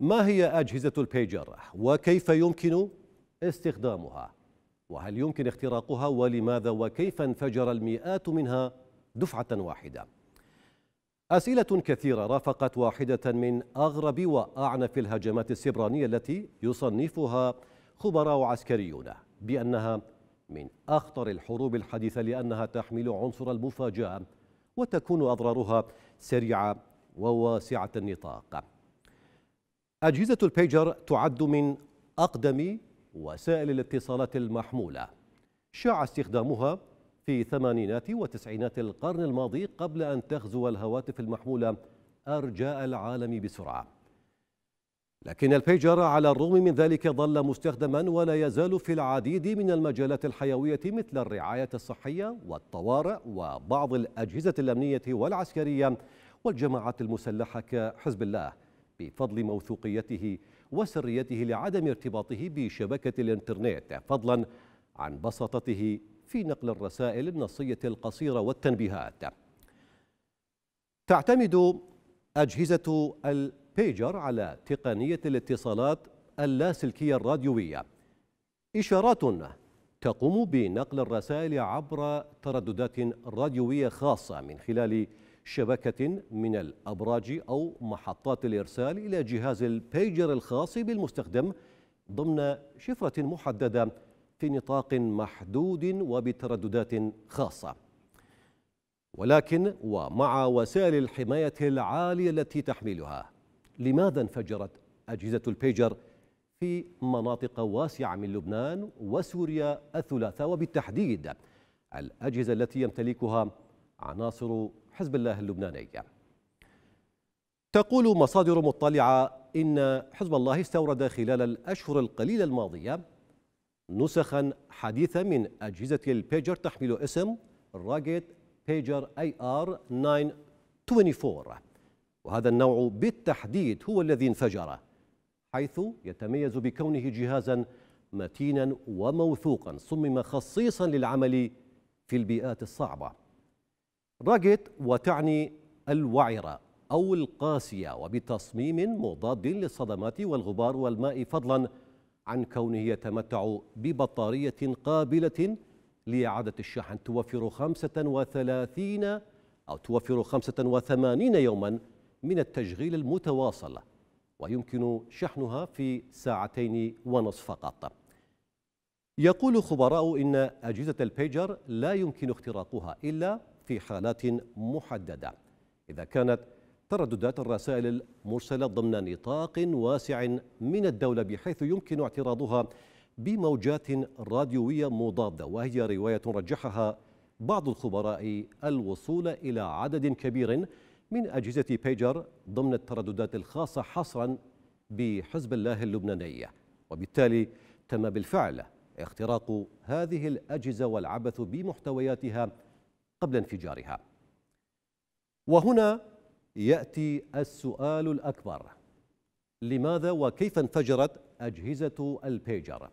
ما هي أجهزة البيجر وكيف يمكن استخدامها وهل يمكن اختراقها ولماذا وكيف انفجر المئات منها دفعة واحدة أسئلة كثيرة رافقت واحدة من أغرب وأعنف الهجمات السبرانية التي يصنفها خبراء عسكريون بأنها من أخطر الحروب الحديثة لأنها تحمل عنصر المفاجأة وتكون أضرارها سريعة وواسعة النطاق أجهزة البيجر تعد من أقدم وسائل الاتصالات المحمولة شاع استخدامها في ثمانينات وتسعينات القرن الماضي قبل أن تغزو الهواتف المحمولة أرجاء العالم بسرعة لكن البيجر على الرغم من ذلك ظل مستخدما ولا يزال في العديد من المجالات الحيوية مثل الرعاية الصحية والطوارئ وبعض الأجهزة الأمنية والعسكرية والجماعات المسلحة كحزب الله بفضل موثوقيته وسريته لعدم ارتباطه بشبكة الإنترنت فضلا عن بساطته في نقل الرسائل النصية القصيرة والتنبيهات تعتمد أجهزة البيجر على تقنية الاتصالات اللاسلكية الراديوية إشارات تقوم بنقل الرسائل عبر ترددات راديوية خاصة من خلال شبكة من الأبراج أو محطات الإرسال إلى جهاز البيجر الخاص بالمستخدم ضمن شفرة محددة في نطاق محدود وبترددات خاصة ولكن ومع وسائل الحماية العالية التي تحملها لماذا انفجرت أجهزة البيجر في مناطق واسعة من لبنان وسوريا الثلاثة وبالتحديد الأجهزة التي يمتلكها عناصر حزب الله اللبناني تقول مصادر مطلعة إن حزب الله استورد خلال الأشهر القليلة الماضية نسخا حديثة من أجهزة البيجر تحمل اسم راجيت بيجر اي ار 924 وهذا النوع بالتحديد هو الذي انفجر حيث يتميز بكونه جهازا متينا وموثوقا صمم خصيصا للعمل في البيئات الصعبه راجت وتعني الوعرة أو القاسية وبتصميم مضاد للصدمات والغبار والماء فضلا عن كونه يتمتع ببطارية قابلة لإعادة الشحن توفر 35 أو توفر 85 يوما من التشغيل المتواصل ويمكن شحنها في ساعتين ونصف فقط يقول خبراء إن أجهزة البيجر لا يمكن اختراقها إلا في حالات محددة إذا كانت ترددات الرسائل المرسلة ضمن نطاق واسع من الدولة بحيث يمكن اعتراضها بموجات راديوية مضادة وهي رواية رجحها بعض الخبراء الوصول إلى عدد كبير من أجهزة بيجر ضمن الترددات الخاصة حصرا بحزب الله اللبناني وبالتالي تم بالفعل اختراق هذه الأجهزة والعبث بمحتوياتها قبل انفجارها وهنا ياتي السؤال الاكبر لماذا وكيف انفجرت اجهزه البيجر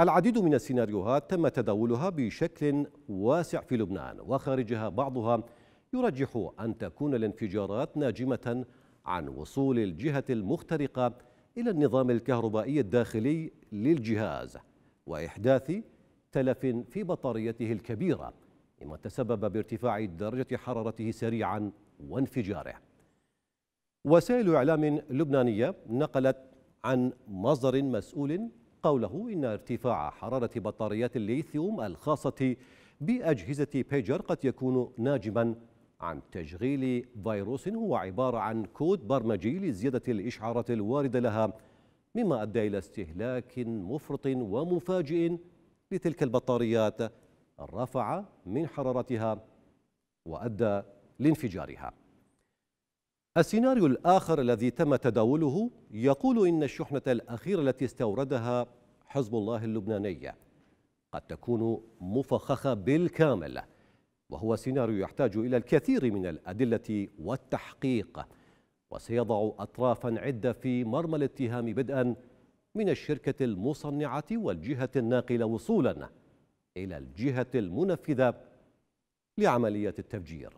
العديد من السيناريوهات تم تداولها بشكل واسع في لبنان وخارجها بعضها يرجح ان تكون الانفجارات ناجمه عن وصول الجهه المخترقه الى النظام الكهربائي الداخلي للجهاز واحداث تلف في بطاريته الكبيره مما تسبب بارتفاع درجة حرارته سريعا وانفجاره وسائل إعلام لبنانية نقلت عن مصدر مسؤول قوله إن ارتفاع حرارة بطاريات الليثيوم الخاصة بأجهزة بيجر قد يكون ناجما عن تشغيل فيروس هو عبارة عن كود برمجي لزيادة الإشعارات الواردة لها مما أدى إلى استهلاك مفرط ومفاجئ لتلك البطاريات رفع من حرارتها وأدى لانفجارها السيناريو الآخر الذي تم تداوله يقول إن الشحنة الأخيرة التي استوردها حزب الله اللبناني قد تكون مفخخة بالكامل وهو سيناريو يحتاج إلى الكثير من الأدلة والتحقيق وسيضع أطرافا عدة في مرمى الاتهام بدءا من الشركة المصنعة والجهة الناقلة وصولاً إلى الجهة المنفذة لعملية التفجير